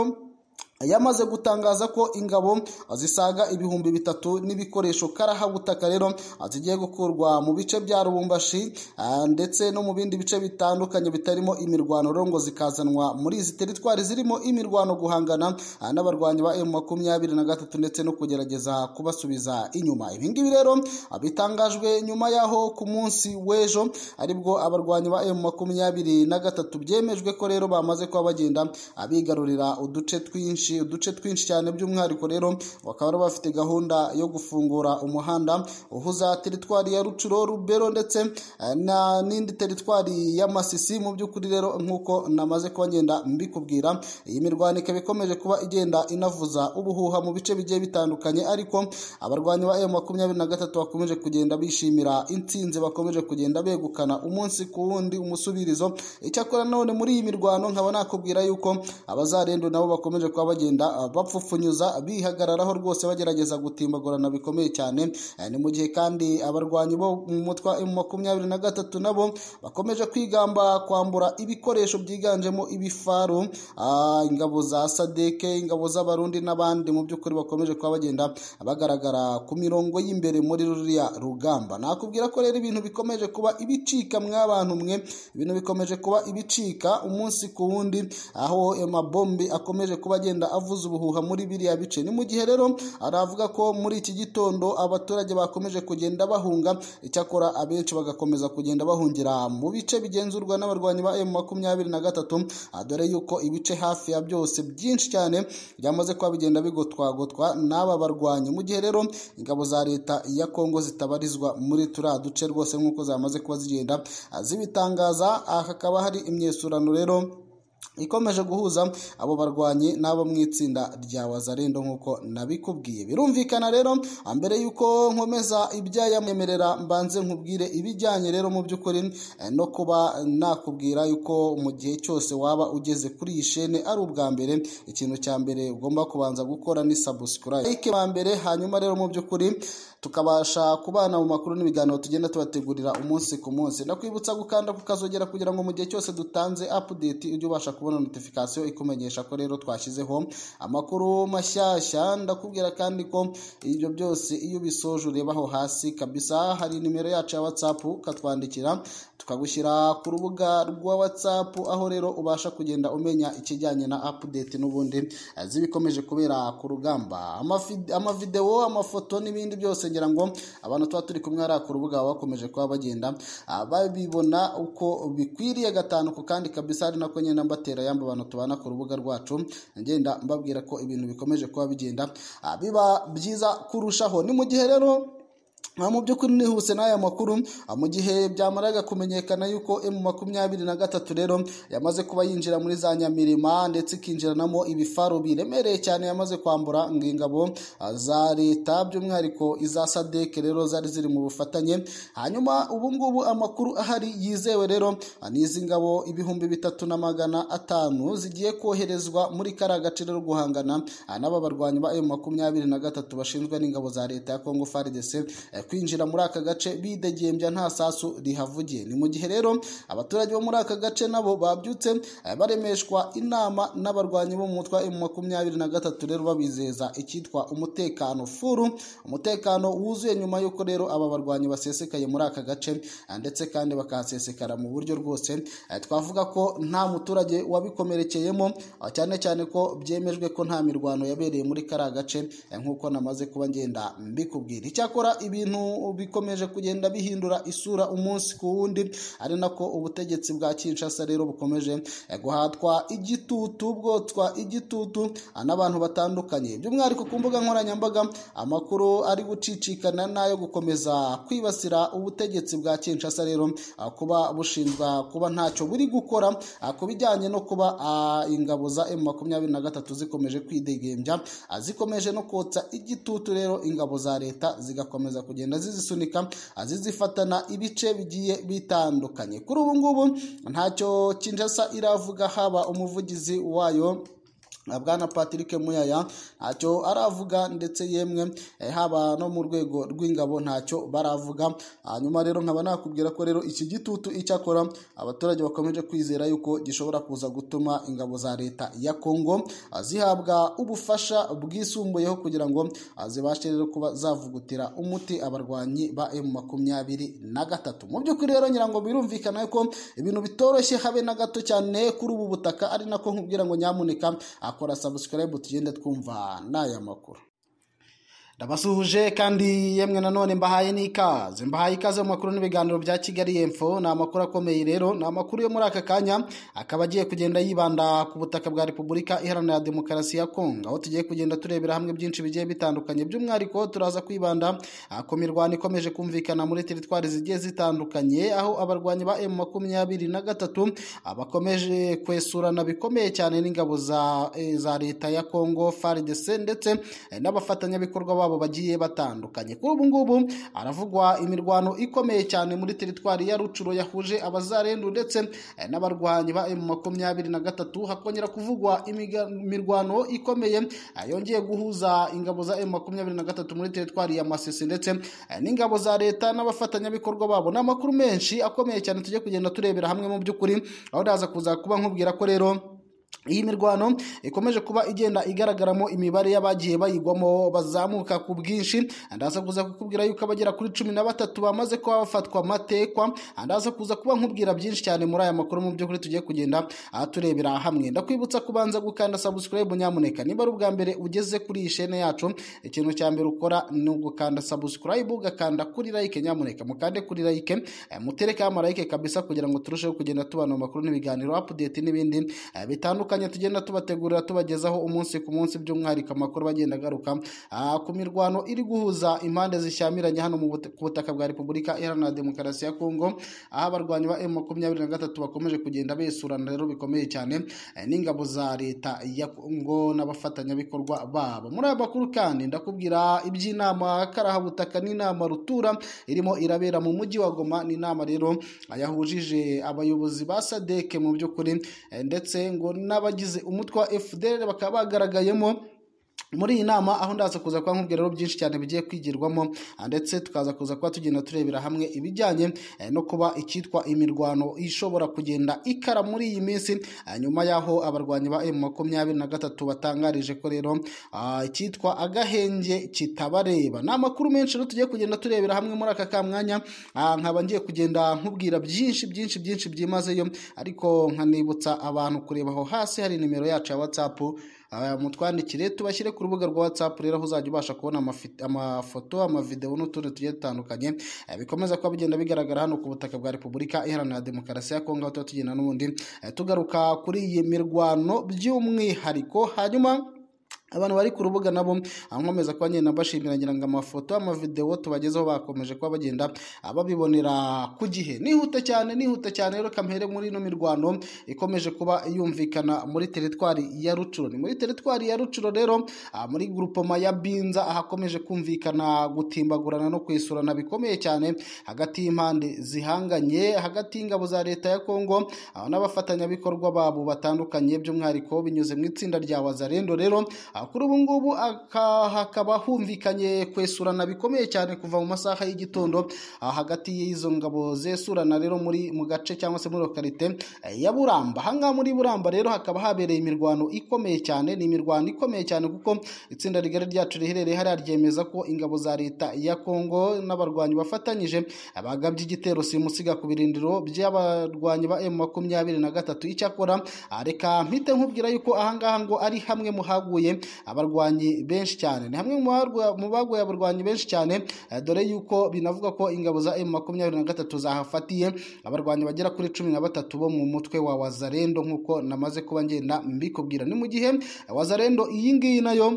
A: yamaze gutangaza ko ingabo zisaga ibihumbi bitatu n'ibikoresho karahabutaka rero zigiye gukurwa mu bice bya rubumbashi eh, ndetse no mu bindi bice bitandukanye bitarimo imirwano ngo zikazanwa muri izi teritwari zirimo imirwano guhangana eh, n'abarwanyi ba emu makumyabiri na gatatu ndetse no kugerageza kubasubiza inyuma ibingibi rero bitangajwe nyuma y'aho ku munsi w'ejo aribwo abarwanyi ba emu makumyabiri na gatatu byemejwe ko rero bamaze kuba bagenda bigarurira uduce twinshi twinshi uduce twinshi cyane by'umwihariko rero bakaba bari bafite gahunda yo gufungura umuhanda uhuza teritwari ya rucuro rubero ndetse eh, na n'indi teritwari y'amasisi mu by'ukuri rero nk'uko namaze kuba ngenda mbikubwira iyi mirwano ikaba ikomeje kuba igenda inavuza ubuhuha mu bice bigiye bitandukanye ariko abarwanyi ba emu makumyabiri na gatatu bakomeje kugenda bishimira intsinzi bakomeje kugenda begukana umunsi ku wundi umusubirizo icyakora none muri iyi mirwano nkaba nakubwira yuko abazarendu nabo bakomeje kuba bagira bagenda ah, bapfupfunyuza bihagararaho rwose bagerageza gutimbagurana bikomeye cyane eh, ni mu gihe kandi abarwanyi bo mu mutwa makumyabiri na gatatu nabo bakomeje kwigamba kwambura ibikoresho byiganjemo ibifaru ah, ingabo za sadeke ingabo z'abarundi n'abandi mu by'ukuri bakomeje kuba bagenda bagaragara ku mirongo y'imbere muri ruriya rugamba nakubwira ko rero ibintu bikomeje kuba ibicika mw'abantu mwe ibintu bikomeje kuba ibicika umunsi ku wundi aho amabombi akomeje kuba agenda agenda avuza ubuhuha muri biriya bice ni mu gihe rero aravuga ko muri iki gitondo abaturage bakomeje kugenda bahunga icyakora abenshi bagakomeza kugenda bahungira mu bice bigenzurwa n'abarwanyi ba emu makumyabiri na gatatu ah, dore yuko ibice hafi ya byose byinshi cyane byamaze kuba bigenda bigotwagotwa n'aba barwanyi mu gihe rero ingabo za leta ya kongo zitabarizwa muri turiya duce rwose nk'uko zamaze kuba zigenda ah, zibitangaza aha hakaba hari imyesurano rero ikomeje guhuza abo barwanyi n'abo mu itsinda rya wazarendo nk'uko nabikubwiye birumvikana rero mbere y'uko nkomeza ibyaya mwemerera mbanze nkubwire ibijyanye rero mu by'ukuri eh, no kuba nakubwira yuko mu gihe cyose waba ugeze kuri iyi shene ari ubwa mbere ikintu cya mbere ugomba kubanza gukora ni ba mbere hanyuma rero mu by'ukuri tukabasha kubana mu makuru n'ibiganiro tugenda tubategurira umunsi ku munsi ndakwibutsa gukanda kukazogera kugira ngo mu gihe cyose dutanze update ujye ubasha kubona notification ikumenyesha ko rero twashyizeho amakuru mashyashya ndakubwira kandi ko ibyo byose iyo ubisoje urebaho hasi kabisa hari nimero yacu ya whatsapp ukatwandikira tukagushyira ku rubuga rwa whatsapp aho rero ubasha kugenda umenya ikijyanye na update n'ubundi zibikomeje kubera ku rugamba amavidewo amafoto n'ibindi byose ngira ngo abantu tuba turi kumwe hariya ku rubuga bakomeje kuba bagenda ah, babibona uko bikwiriye gatanu ku kandi kabisa ari nako ngenda mbatera yamba abantu tubana ku rubuga rwacu ngenda mbabwira ko ibintu bikomeje kuba bigenda ah, biba byiza kurushaho ni mu gihe rero nta mu by'ukuri nihuse n'aya makuru mu gihe byamaraga kumenyekana yuko emu makumyabiri na gatatu rero yamaze kuba yinjira muri za nyamirima ndetse ikinjiranamo ibifaro biremereye cyane yamaze kwambura ngo ingabo za leta by'umwihariko iza sadeke rero zari ziri mu bufatanye hanyuma ubungubu amakuru ahari yizewe rero n'izi ngabo ibihumbi bitatu na magana atanu zigiye koherezwa muri kariya gace rero guhangana n'aba barwanyi ba emu makumyabiri na gatatu bashinzwe n'ingabo za leta ya kongo faridese kwinjira muri aka gace bidegembya nta sasu rihavugiye ni mu gihe rero abaturage bo muri aka gace nabo babyutse eh, baremeshwa inama n'abarwanyi bo mu mutwe wa makumyabiri na gatatu rero babizeza icyitwa umutekano furu umutekano wuzuye nyuma y'uko rero aba barwanyi basesekaye muri aka gace eh, ndetse kandi bakahasesekara mu buryo rwose eh, twavuga ko nta muturage wabikomerekeyemo cyane cyane ko byemejwe ko nta mirwano yabereye muri kariya gace nk'uko namaze kuba ngenda mbikubwira icyakora ibintu ibintu bikomeje kugenda bihindura isura umunsi ku wundi ari nako ubutegetsi bwa kinshasa rero bukomeje guhatwa igitutu bwotswa igitutu n'abantu batandukanye by'umwihariko ku mbuga nkoranyambaga amakuru ari gucicikana n'ayo gukomeza kwibasira ubutegetsi bwa kinshasa rero kuba bushinjwa kuba ntacyo buri gukora ku bijyanye no kuba ingabo za emu makumyabiri na gatatu zikomeje kwidegembya zikomeje no kotsa igitutu rero ingabo za leta zigakomeza kugenda zikagenda zizisunika zizifatana ibice bigiye bitandukanye kuri ubu ngubu ntacyo Kinjasa iravuga haba umuvugizi wayo bwana patrick muyaya ntacyo aravuga ndetse yemwe eh, haba no mu rwego rw'ingabo ntacyo baravuga hanyuma rero nkaba nakubwira ko rero iki gitutu icyakora abaturage bakomeje kwizera yuko gishobora kuza gutuma ingabo za leta ya kongo zihabwa ubufasha bwisumbuyeho kugira ngo zibashe rero kuba zavugutira umuti abarwanyi ba emu makumyabiri na gatatu mu by'ukuri rero ngo birumvikane ko ibintu bitoroshye habe na gato cyane kuri ubu butaka ari nako nkubwira ngo nyamuneka akora subscribe tugende twumva n'aya makuru ndabasuhuje kandi yemwe nanone mbahaye n'ikaze mbahaye ikaze mu makuru n'ibiganiro bya kigali y'epfo ni amakuru akomeye rero ni amakuru yo muri aka kanya akaba agiye kugenda yibanda ku butaka bwa repubulika iharanira demokarasi ya kongo aho tugiye kugenda turebera hamwe byinshi bigiye bitandukanye by'umwihariko turaza kwibanda ku mirwano ikomeje kumvikana muri teritwari zigiye zitandukanye aho abarwanyi ba emu makumyabiri na gatatu bakomeje kwesurana bikomeye cyane n'ingabo za eh, leta ya kongo faridese ndetse eh, n'abafatanyabikorwa ba wabo bagiye batandukanye kuri ubu ngubu haravugwa imirwano ikomeye cyane muri teritwari ya rucuro yahuje abazarendu ndetse eh, n'abarwanyi ba emu makumyabiri na gatatu hakongera kuvugwa imirwano ikomeye eh, yongeye guhuza ingabo za emu makumyabiri na gatatu muri teritwari ya masisi ndetse eh, n'ingabo za leta n'abafatanyabikorwa babo ni amakuru menshi akomeye cyane tujye kugenda turebera hamwe mu by'ukuri aho ndaza kuza kuba nkubwira ko rero iyi mirwano ikomeje kuba igenda igaragaramo imibare y'abagiye bayigwamo bazamuka ku bwinshi andaza kuza kukubwira yuko abagera kuri cumi na batatu bamaze kuba bafatwa amatekwa andaza kuza kuba nkubwira byinshi cyane muri aya makuru mu by'ukuri tugiye kugenda turebera hamwe ndakwibutsa kubanza gukanda sabusikarayibu nyamuneka niba ari ubwa mbere ugeze kuri iyi shene yacu ikintu cya mbere ukora ni ugukanda sabusikarayibu ugakanda kuri layike nyamuneka mukande kuri layike eh, muterekaho amarayike kabisa kugira ngo turusheho kugenda tubana mu n'ibiganiro apudeti n'ibindi eh, bitandukanye bitandukanye tugenda tubategurira tubagezaho umunsi ku munsi by'umwihariko amakuru bagenda agaruka ah, ku mirwano iri guhuza impande zishyamiranye hano ku butaka bwa repubulika iharanira demokarasi ya kongo aho abarwanyi ba emu makumyabiri na gatatu bakomeje kugenda besurana rero bikomeye cyane eh, n'ingabo za leta ya kongo n'abafatanyabikorwa babo muri aya makuru kandi ndakubwira iby'inama karahabutaka n'inama rutura irimo irabera mu mujyi wa goma ni rero yahujije abayobozi ba sadeke mu by'ukuri eh, ndetse ngo na n'abagize umutwe wa FDL bakaba bagaragayemo muri iyi nama aho ndaza kuza kuba nkubwira rero byinshi cyane bigiye kwigirwamo ah, ndetse tukaza kuza kuba tugenda turebera hamwe ibijyanye eh, no kuba icyitwa imirwano ishobora kugenda ikara muri iyi minsi eh, nyuma y'aho abarwanyi ba emu makumyabiri na gatatu batangarije ko rero ah, icyitwa agahenge kitabareba ni amakuru menshi rero tugiye kugenda turebera hamwe muri aka kamwanya ah, nkaba ngiye kugenda nkubwira byinshi byinshi byinshi byimazeyo ariko nkanibutsa abantu kureba aho hasi hari nimero yacu ya watsapu mutwandikire tubashyire ku rubuga rwa watsapu rero aho uzajya ubasha kubona amafoto amavidewo n'utundi tugiye dutandukanye eh, bikomeza kuba bigenda bigaragara hano ku butaka bwa repubulika iharanira demokarasi ya kongo aho tuba tugenda n'ubundi eh, tugaruka kuri iyi mirwano by'umwihariko hanyuma abantu bari ku rubuga nabo ankomeza kuba ngenda mbashimira ngira ngo amafoto amavidewo tubagezeho bakomeje kuba bagenda babibonera ku gihe nihute cyane nihute cyane rero kampere muri ino mirwano ikomeje kuba yumvikana muri teritwari ya rucuro ni muri teritwari ya rucuro rero muri gurupoma ya binza ahakomeje kumvikana gutimbagurana no kwisurana bikomeye cyane hagati y'impande zihanganye hagati y'ingabo za leta ya kongo n'abafatanyabikorwa babo batandukanye by'umwihariko binyuze mu itsinda rya wazarendo rero kuri ubu ngubu hakaba humvikanye kwesurana bikomeye cyane kuva mu masaha y'igitondo hagati y'izo ngabo zesurana rero muri mu gace cyangwa se muri lokarite eh, ya buramba ahangaha muri buramba rero hakaba habereye imirwano ikomeye cyane ni imirwano ikomeye cyane kuko itsinda rigari ryacu riherereye hariya ryemeza ko ingabo za leta ya kongo n'abarwanyi bafatanyije abagabye eh, igitero simusiga ku birindiro by'abarwanyi ba emu makumyabiri na gatatu icyakora ah, reka mpite nkubwira yuko ahangaha ngo ari hamwe muhaguye. abarwanyi benshi cyane ni hamwe mu baguye abarwanyi benshi cyane eh, dore yuko binavuga ko ingabo za emu makumyabiri na gatatu zahafatiye abarwanyi bagera kuri cumi na batatu bo mu mutwe wa wazarendo nk'uko namaze kuba ngenda mbikubwira ni mu gihe eh, wazarendo iyi ngiyi nayo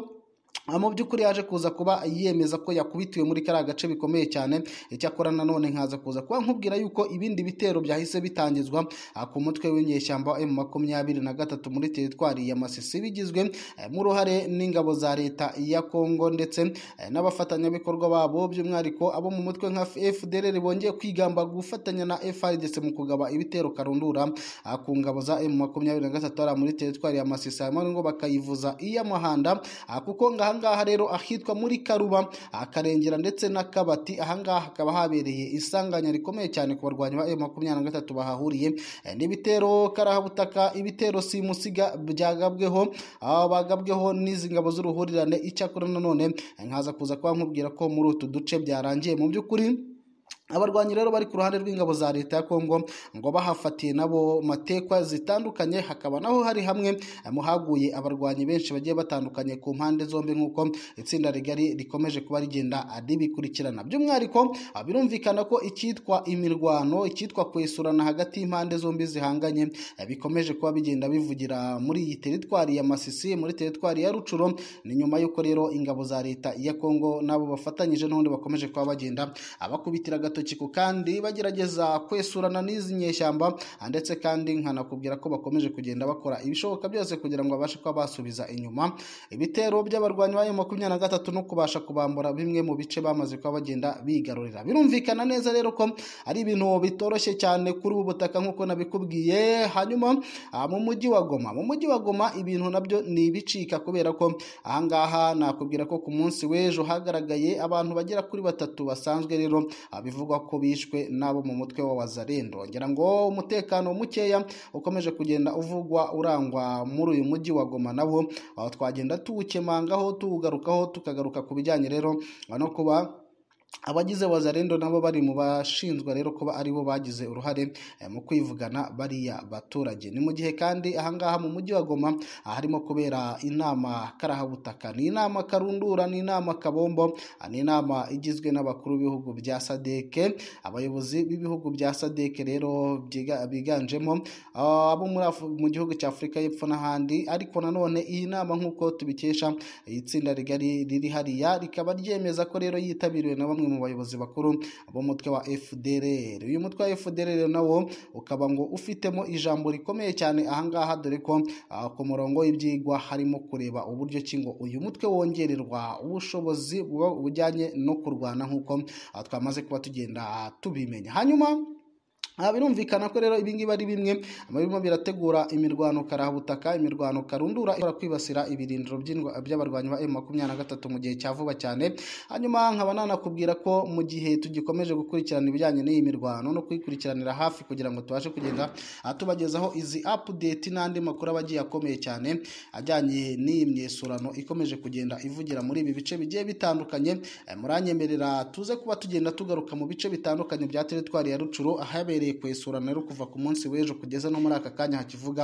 A: aha mu by'ukuri yaje kuza kuba yemeza ko yakubitiwe muri kariya gace bikomeye cyane icyakora nanone nkaza kuza kuba nkubwira yuko ibindi bitero byahise bitangizwa ah, ku mutwe w'inyeshyamba wa makumyabiri na gatatu muri teritwari ya masisi bigizwe eh, uruhare n'ingabo za leta ya kongo ndetse eh, n'abafatanyabikorwa babo by'umwihariko abo mu mutwe nka fdr bongeye kwigamba gufatanya na frdc mu kugaba ibitero karundura ah, ku ngabo za m makumyabiri na gatatu muri teritwari ya masisi harimo ngo bakayivuza iy'amahanda ah, kuko ngaha ngaha rero ahitwa muri karuba akarengera ndetse na kabati ahangaha hakaba habereye isanganya rikomeye cyane ku barwanyi ba makumyabiri na gatatu bahahuriye eh, n'ibitero karahabutaka ibitero simusiga byagabweho bagabweho n'izi ngabo z'uruhurirane icyakora nanone eh, nkaza kuza kuba nkubwira ko muri utu duce byarangiye mu by'ukuri abarwanyi rero bari ku ruhande rw'ingabo za leta ya kongo ngo bahafatiye nabo matekwa zitandukanye hakaba naho hari hamwe muhaguye abarwanyi benshi bagiye batandukanye ku mpande zombi nk'uko itsinda rigari rikomeje kuba rigenda ribikurikirana by'umwihariko ah, birumvikana ko icyitwa imirwano icyitwa kwesurana hagati y'impande zombi zihanganye eh, bikomeje kuba bigenda bivugira muri iyi teritwari ya masisi muri teritwari ya rucuro ni nyuma y'uko rero ingabo za leta ya kongo nabo bafatanyije n'ubundi bakomeje kuba bagenda ah, bakubitira agatoki ku kandi bagerageza kwesurana n'izi nyeshyamba ah, ndetse kandi nkanakubwira ko bakomeje kugenda bakora ibishoboka byose kugira ngo babashe kuba basubiza inyuma ibitero by'abarwanyi ba makumyabiri na gatatu no kubasha kubambura bimwe mu bice bamaze kuba bagenda bigarurira birumvikana neza rero ko ari ibintu bitoroshye cyane kuri ubu butaka nk'uko nabikubwiye hanyuma ah, mu mujyi wa goma mu mujyi wa goma ibintu nabyo ni ibicika kubera ko ahangaha nakubwira ko ku munsi w'ejo hagaragaye abantu bagera kuri batatu basanzwe rero ah, bivuga bivugwa ko bishwe n'abo mu mutwe w'abazarendo ngira ngo umutekano mukeya ukomeje kugenda uvugwa urangwa muri uyu mujyi wa goma nabo twagenda tuwukemangaho tuwugarukaho tukagaruka ku bijyanye rero no kuba abagize wazarendo nabo bari mu bashinzwe rero kuba aribo bagize uruhare eh, mu kwivugana bariya baturage ni mu gihe kandi ahangaha mu mujyi wa goma ah, harimo kubera inama karahabutaka ni inama karundura ni inama kabombo ah, ni inama igizwe n'abakuru b'ibihugu bya sadeke abayobozi b'ibihugu bya sadeke rero biganjemo ah, abo muri mu gihugu cya afurika y'epfo n'ahandi ariko nanone iyi nama nk'uko tubikesha itsinda rigari riri hariya rikaba ryemeza ko rero yitabiriwe na bamwe mu bayobozi bakuru b'umutwe wa FDLR uyu mutwe wa FDLR nawo ukaba ngo ufitemo ijambo rikomeye cyane ahangaha dore ko ah, ku murongo w'ibyigwa harimo kureba uburyo ki ngo uyu mutwe wongererwa ubushobozi bujyanye no kurwana nk'uko ah, twamaze kuba tugenda ah, tubimenya hanyuma aha birumvikana ko rero ibingibi ari bimwe birimo birategura imirwano karabutaka imirwano karundura ishobora kwibasira ibirindiro by'abarwanyi ba makumyabiri na gatatu mu gihe cya vuba cyane hanyuma nkaba nanakubwira ko mu gihe tugikomeje gukurikirana ibijyanye n'iyi mirwano no kuyikurikiranira hafi kugira ngo tubashe kugenda tubagezaho izi apudeti n'andi makuru aba agiye akomeye cyane ajyanye n'iyi myesurano ikomeje kugenda ivugira muri ibi bice bigiye bitandukanye muranyemerera tuze kuba tugenda tugaruka mu bice bitandukanye bya teritwari ya rucuru ahabereye uhereye kwesura isura rero kuva ku munsi w'ejo kugeza no muri aka kanya hakivuga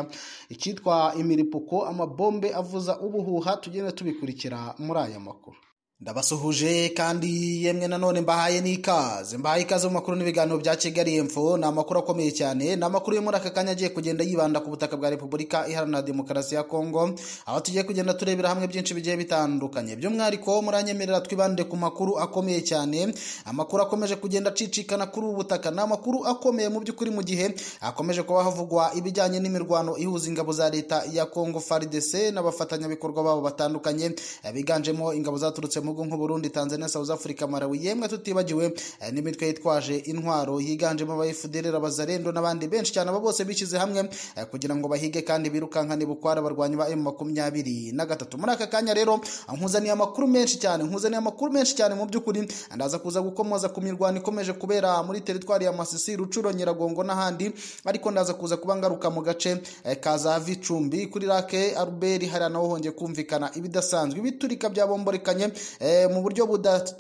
A: icyitwa imiripuko amabombe avuza ubuhuha tugenda tubikurikira muri aya makuru ndabasuhuje kandi yemwe nanone mbahaye n'ikaze mbahaye ikaze mu makuru n'ibiganiro bya kigali info ni amakuru akomeye cyane ni amakuru yo muri aka kanya agiye kugenda yibanda ku butaka bwa repubulika iharanira demokarasi ya kongo aho tugiye kugenda turebera hamwe byinshi bigiye bitandukanye by'umwihariko muranyemerera twibande ku makuru akomeye cyane amakuru akomeje kugenda acicikana kuri ubu butaka ni amakuru akomeye mu by'ukuri mu gihe akomeje kuba havugwa ibijyanye n'imirwano ihuza ingabo za leta ya kongo faridese n'abafatanyabikorwa babo batandukanye biganjemo ingabo zaturutse mu bihugu nk'uburundi tanzania south africa malawi yemwe tutibagiwe eh, n'imitwe yitwaje intwaro yiganjemo abayifuderera abazarendo n'abandi benshi cyane abo bose bishyize hamwe eh, kugira ngo bahige kandi birukankane bukwara abarwanyi ba emu makumyabiri na gatatu muri aka kanya rero eh, nkuzaniye amakuru menshi cyane nkuzaniye amakuru menshi cyane mu by'ukuri ndaza kuza gukomoza ku mirwano ikomeje kubera muri teritwari ya masisi rucuro nyiragongo n'ahandi ariko ndaza kuza kuba ngaruka mu gace ka za vicumbi kuri rake aruberi hariya naho hongeye kumvikana ibidasanzwe ibiturika byabomborekanye Eh, mu buryo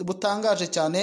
A: butangaje cyane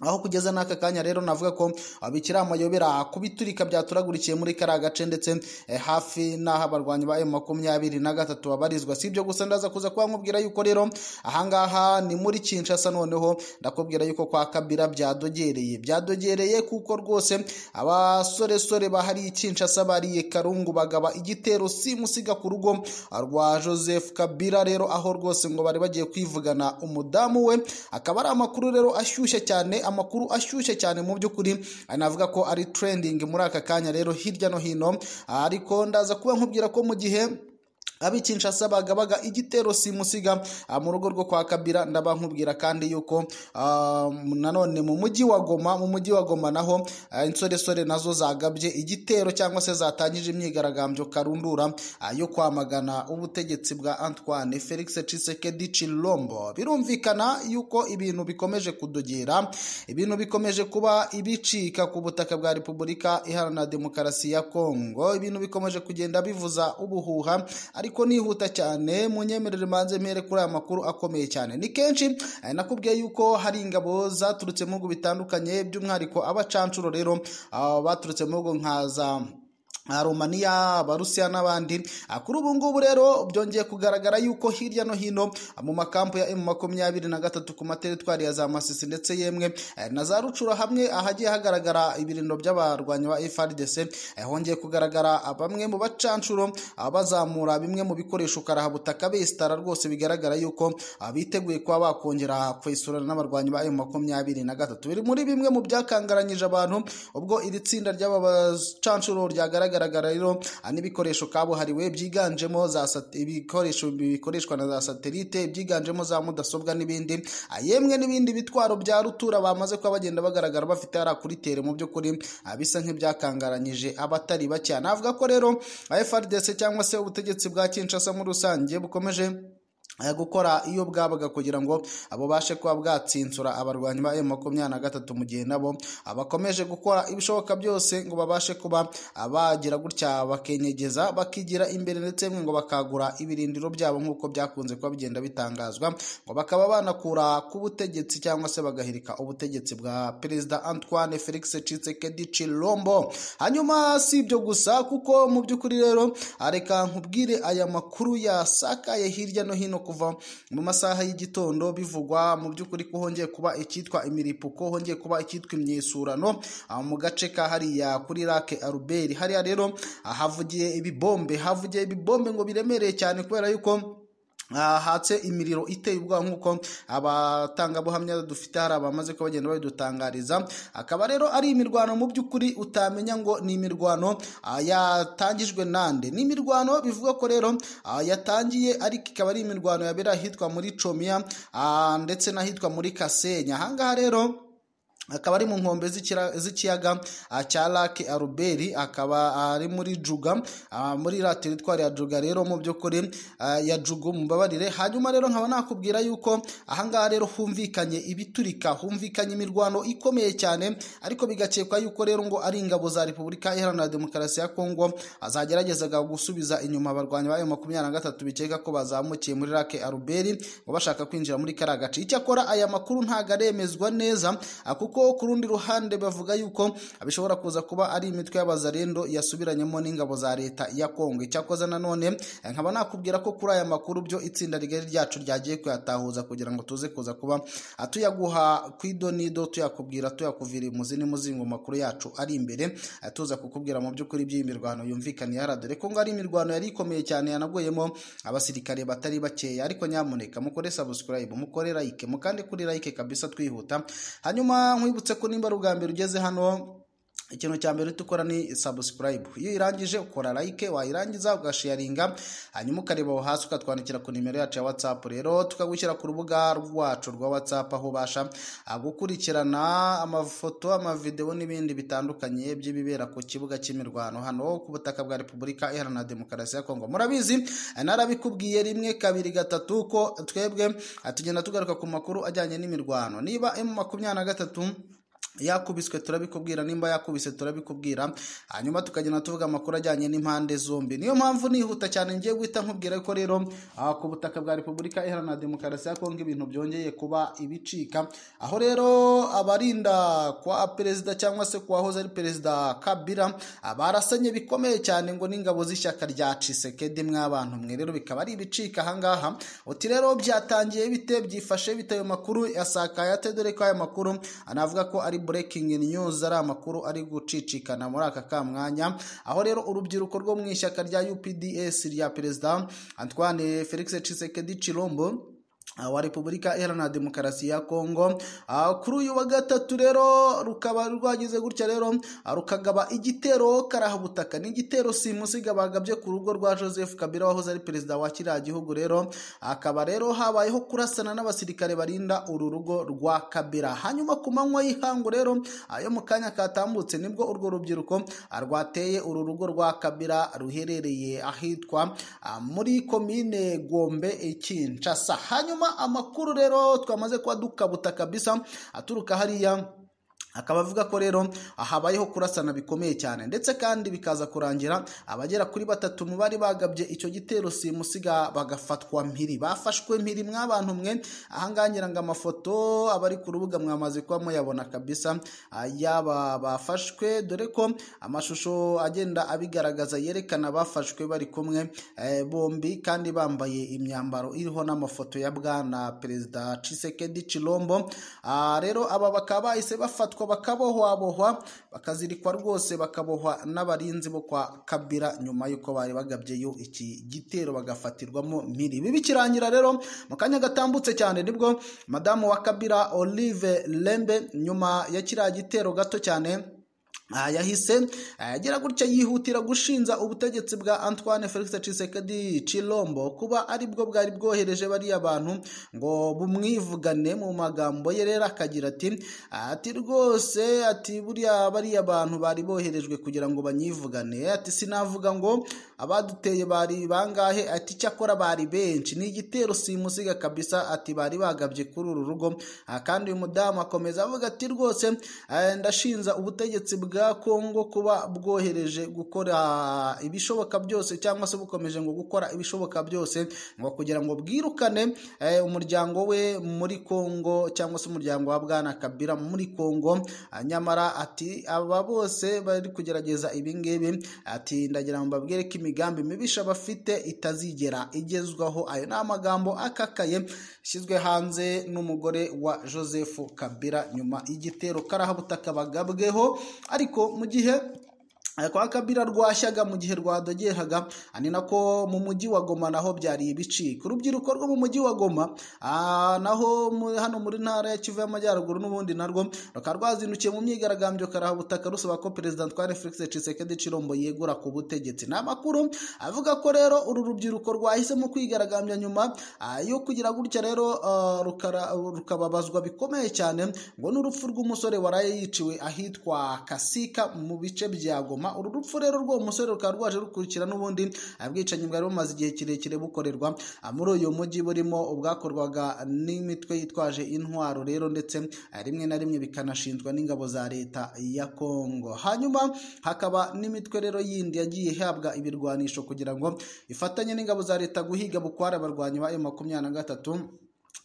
A: aho kugeza n'aka kanya rero navuga ko bikiri amayobera ku byaturagurikiye muri kariya gace ndetse eh, hafi n'aho abarwanyi ba emu makumyabiri na gatatu babarizwa si ibyo gusa ndaza kuza kuba yuko rero ahangaha ni muri kinshasa noneho ndakubwira yuko kwa kabira byadogereye byadogereye kuko rwose abasoresore bahari kinshasa bariye karungu bagaba igitero simusiga ku rugo rwa joseph kabira rero aho rwose ngo bari bagiye kwivugana umudamu we akaba ari amakuru rero ashyushye cyane amakuru ashyushye cyane mu by'ukuri navuga ko ari trending muri aka kanya rero hirya no hino ariko ndaza kuba nkubwira ko mu gihe ab'i bagabaga igitero simusiga ah, mu rugo rwo kwa Kabira ndabankubwira kandi yuko ah, nanone mu mujyi wa Goma mu mujyi wa Goma naho ah, insoresore nazo zagabye igitero cyangwa se zatangije imyigaragambyo karundura yo kwamagana ubutegetsi bwa Antoine Felix Tshisekedi Chilombo birumvikana yuko ibintu bikomeje kudugira ibintu bikomeje kuba ibicika ku butaka bwa Repubulika Iharanira Demokarasi ya Kongo ibintu bikomeje kugenda bivuza ubuhuha ariko nihuta cyane munyemerere manze mpere kuri aya makuru akomeye cyane ni kenshi eh, nakubwiye yuko hari ingabo zaturutse mu bihugu bitandukanye by'umwihariko abacancuro rero baturutse mu bihugu nka za Romania Abarusiya n'abandi ah, kuri ubu ngubu rero byongeye kugaragara yuko hirya no hino ah, mu makampu ya M23 na gatatu ku materitwari ya za Masisi ndetse yemwe eh, na za Rucura hamwe ahagiye hagaragara ibirindo by'abarwanyi ba FARDC eh, hongeye kugaragara ah, bamwe mu bacancuro bazamura bimwe mu bikoresho karahabutaka besitara rwose bigaragara yuko biteguye kuba bakongera kwesurana n'abarwanyi ba M23 na gatatu biri muri bimwe mu byakangaranyije abantu ubwo iri tsinda ry'aba bacanshuro ryagaragara haragaragara rero n'ibikoresho kabuhariwe byiganjemo za ibikoresho bikoreshwa na za satelite byiganjemo za mudasobwa n'ibindi yemwe n'ibindi bitwaro bya rutura bamaze kuba bagenda bagaragara bafite hariya kuri tere mu by'ukuri bisa nk'ibyakangaranyije abatari bake navuga ko rero FRDC cyangwa se ubutegetsi bwa Kinshasa muri rusange bukomeje Eh, gukora iyo bwabaga kugira ngo bubashe kuba bwatsinsura abarwanyi ba makumyabiri na gatatu mu gihe nabo bakomeje gukora ibishoboka byose ngo babashe kuba bagira gutya bakenyegeza bakigira imbere ndetse ngo bakagura ibirindiro byabo nk'uko byakunze kuba bigenda bitangazwa ngo bakaba banakura ku butegetsi cyangwa se bagahirika ubutegetsi bwa perezida Antoine Felix Tshisekedi Chilombo hanyuma si ibyo gusa kuko mu by'ukuri rero areka nkubwire aya makuru yasakaye hirya no hino kuva mu masaha y'igitondo bivugwa mu by'ukuri ko hongeye kuba icyitwa imiripuko hongeye kuba icyitwa imyesurano ah, mu gace ka hariya kuri rake aruberi hariya rero ah, havugiye ibibombe havugiye ibibombe ngo biremereye cyane kubera yuko hahatse imiriro iteye ubwoba nk'uko abatangabuhamya dufite hari abamaze ko bagenda babidutangariza akaba rero ari imirwano mu by'ukuri utamenya ngo ni imirwano ah, yatangijwe nande ni imirwano bivuga ko rero ah, yatangiye ariko ikaba ari imirwano yabera ahitwa muri comiya ah, ndetse n'ahitwa muri kasenya ahangaha rero akaba ari mu nkombe z'ikiyaga ah, cya lake aruberi akaba ah, ari muri juga ah, muri la teritwari ya juga rero mu by'ukuri ya jugu mubabarire hanyuma rero nkaba nakubwira yuko ahangaha rero humvikanye ibiturika humvikanye imirwano ikomeye cyane ariko bigakekwa yuko rero ngo ari ingabo za repubulika iharanira demokarasi ya kongo zagerageza gusubiza inyuma abarwanyi b'ayo makumyabiri na gatatu bikeka ko bazamukiye muri lake aruberi ngo bashaka kwinjira muri kariya gace icyakora aya makuru ntabwo aremezwa neza kuko kuko ku rundi ruhande bavuga yuko bishobora kuza kuba ari imitwe y'abazarendo yasubiranyemo n'ingabo za leta ya kongo icyakoze nanone eh, nkaba nakubwira ko kuri aya makuru byo itsinda rigari ryacu ryagiye kuyatahuza kugira ngo tuze kuza kuba ah, tuyaguha ku idonido tuyakubwira tuyakuvira imuzi n'imuzingo makuru yacu ari imbere eh, tuza kukubwira mu by'ukuri by'iyi mirwano yumvikaniye dore ko ngo ari imirwano yari ikomeye cyane yanaguyemo abasirikare batari bakeya ariko nyamuneka mukore sabusikarayibu mukore layike mukande kuri layike kabisa twihuta hanyuma nkwibutse ko nimba ari ubwa mbere ugeze hano ikintu cya mbere ukora ni sabusikarayibu iyo irangije ukora layike wayirangiza ugasharinga hanyuma ukareba aho hasi ukatwandikira ku nimero yacu ya watsapu rero tukagushyira ku rubuga rwacu rwa watsapu aho ubasha gukurikirana amafoto amavidewo n'ibindi bitandukanye by'ibibera ku kibuga cy'imirwano hano ku butaka bwa repubulika iharanira demokarasi ya kongo murabizi narabikubwiye rimwe kabiri gatatu ko twebwe tugenda tugaruka ku makuru ajyanye n'imirwano niba emu makumyabiri na gatatu yakubiswe turabikubwira nimba yakubise turabikubwira hanyuma tukagenda tuvuga amakuru ajyanye n'impande zombi niyo mpamvu nihuta cyane ngiye guhita nkubwira ko rero ah, ku butaka bwa repubulika iharanira demokarasi ya kongo ibintu byongeye kuba ibicika aho rero abarinda kwa perezida cyangwa se kuwahoze ari perezida kabira ah, barasanye bikomeye cyane ngo n'ingabo z'ishyaka rya cisekedi mw'abantu mwe rero bikaba ari ibicika ahangaha uti rero byatangiye bite byifashe bite ayo makuru yasakaye ate dore ko ayo makuru anavuga ko ari ari breaking news ari amakuru ari gucicikana muri aka kamwanya aho rero urubyiruko rwo mu ishyaka rya UPDS rya perezida Antoine Felix Tshisekedi Chilombo wa repubulika iharanira demokarasi ya kongo kuri uyu wa gatatu rero rukaba rwagize gutya rero rukagaba igitero karahabutaka ni igitero simusiga bagabye ku rugo rwa joseph kabila wahoze ari perezida wa kiriya gihugu rero akaba rero habayeho kurasana n'abasirikare barinda uru rugo rwa kabila hanyuma ku manywa y'ihangu rero ayo mu kanya katambutse nibwo urwo rubyiruko rwateye uru rugo rwa kabila ruherereye ahitwa ah, muri komine gombe kinshasa hanyuma amakuru rero twamaze kuba dukabuta kabisa aturuka hariya akaba avuga ko rero habayeho kurasana bikomeye cyane ndetse kandi bikaza kurangira abagera kuri batatu mu bari bagabye icyo gitero simusiga bagafatwa mpiri bafashwe mpiri mw'abantu mwe ahangaha ngo amafoto abari ku rubuga mwamaze kuba muyabona kabisa yaba bafashwe dore ko amashusho agenda abigaragaza yerekana bafashwe bari kumwe eh, bombi kandi bambaye imyambaro iriho n'amafoto ya bwana perezida Tshisekedi Chilombo ah, rero aba bakaba bahise bafatwa bakabohwabohwa bakazirikwa rwose bakabohwa n'abarinzi bo kwa kabira nyuma y'uko bari bagabyeyo iki gitero bagafatirwamo mpiri ibi bikirangira rero mu kanya gatambutse cyane nibwo madamu wa kabira olive lembe nyuma ya kiriya gitero gato cyane aha yahise agira gutya yihutira gushinza ubutegetsi bwa antoine felix cisekedi chilombo kuba aribwo bwari bwohereje bariya bantu ngo bumwivugane mu magambo ye rero akagira ati ati rwose ati buriya bariya bantu bari boherejwe kugira ngo banyivugane ati sinavuga ngo abaduteye bari bangahe ati cyakora bari benshi ni igitero simusiga kabisa ati bari bagabye kuri uru rugo kandi uyu mudamu akomeza avuga ati rwose eh, ndashinza ubutegetsi bwa bwa Kongo kuba bwohereje gukora ibishoboka byose cyangwa se bukomeje ngo gukora ibishoboka byose ngo kugira ngo bwirukane eh, umuryango we muri Congo cyangwa se umuryango wa Bwana Kabila muri Congo ah, nyamara ati aba bose bari kugerageza ibingibi ati ndagira ngo mbabwire ko imigambi mibisha bafite itazigera igezwaho ayo ni amagambo akakaye yashyizwe hanze n'umugore wa Joseph Kabila nyuma y'igitero karahabutaka bagabweho ari ariko mu gihe kwa kabira rwashyaga mu gihe rwadogeraga ni nako mu mujyi wa goma naho byari ibicika urubyiruko rwo mu mujyi wa goma naho hano muri ntara ya kivu y'amajyaruguru n'ubundi narwo rukaba rwazindukiye mu myigaragambyo karabutaka rusaba ko perezida Antoine Felix Tshisekedi Cirombo yegura ku butegetsi ni amakuru avuga ko rero uru rubyiruko rwahisemo kwigaragambya nyuma yo kugira gutya rero rukababazwa bikomeye cyane ngo n'urupfu rw'umusore waraye yiciwe ahitwa kasika mu bice bya goma nyuma uru rupfu rero rw'uwo musore rukaba rwaje rukurikira n'ubundi ubwicanyi bwari bumaze igihe kirekire bukorerwa ah, muri uyu mujyi burimo ubwakorwaga n'imitwe yitwaje intwaro rero ndetse ah, rimwe na rimwe bikanashinjwa n'ingabo za leta ya kongo hanyuma hakaba n'imitwe rero yindi yagiye ihabwa ibirwanisho kugira ngo ifatanye n'ingabo za leta guhiga bukware abarwanyi ba emu makumyabiri na gatatu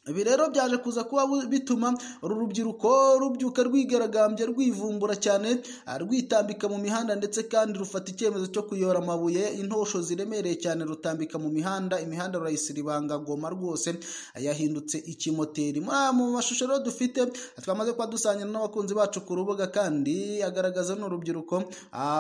A: ibi rero byaje kuza kuba bituma uru rubyiruko rubyuka rwigaragambya rwivumbura cyane ah, rwitambika mu mihanda ndetse kandi rufata icyemezo cyo kuyora amabuye intosho ziremereye cyane rutambika mu mihanda imihanda rurayisiribanga goma rwose ah, yahindutse ikimoteri ah, mu mashusho rero dufite twamaze kuba dusangira n'abakunzi bacu ku rubuga kandi agaragaza n'urubyiruko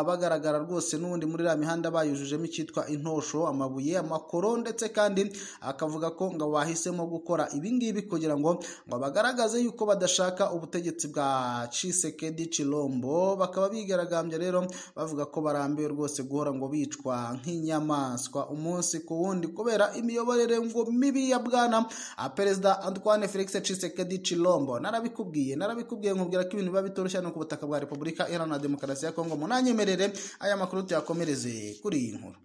A: bagaragara rwose n'ubundi muri iriya mihanda bayujujemo icyitwa intosho amabuye amakoro ndetse kandi akavuga ko ngo bahisemo gukora ibi ibingibi kugira ngo ngo bagaragaze yuko badashaka ubutegetsi bwa cisekedi cirombo bakaba bigaragambya rero bavuga ko barambiwe rwose guhora ngo bicwa nk'inyamaswa umunsi ku wundi kubera imiyoborere ngo mibi ya bwana perezida antoine felix cisekedi cirombo narabikubwiye narabikubwiye nkubwira ko ibintu biba bitoroshye no ku butaka bwa repubulika iharanira demokarasi ya kongo munanyemerere aya makuru tuyakomereze kuri iyi nkuru